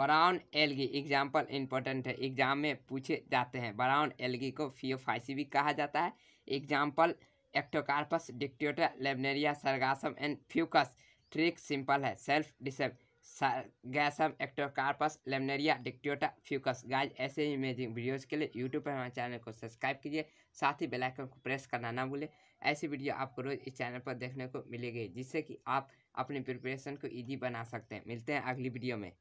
brown algae example important है exam में पूछे जाते हैं ब्राउन एलगी को फियोफाइसी भी कहा जाता है example Ectocarpus Dictyota Laminaria Sargassum and Fucus trick simple है सेल्फ डिसेप Sargassum Ectocarpus Laminaria Dictyota Fucus guys ऐसे ही इमेजिंग वीडियोज़ के लिए यूट्यूब पर हमारे चैनल को सब्सक्राइब कीजिए साथ ही बेलाइकन को प्रेस करना ना भूलें ऐसी वीडियो आपको रोज़ इस चैनल पर देखने को मिलेगी जिससे कि आप अपनी प्रिपरेशन को ईजी बना सकते हैं मिलते हैं अगली वीडियो में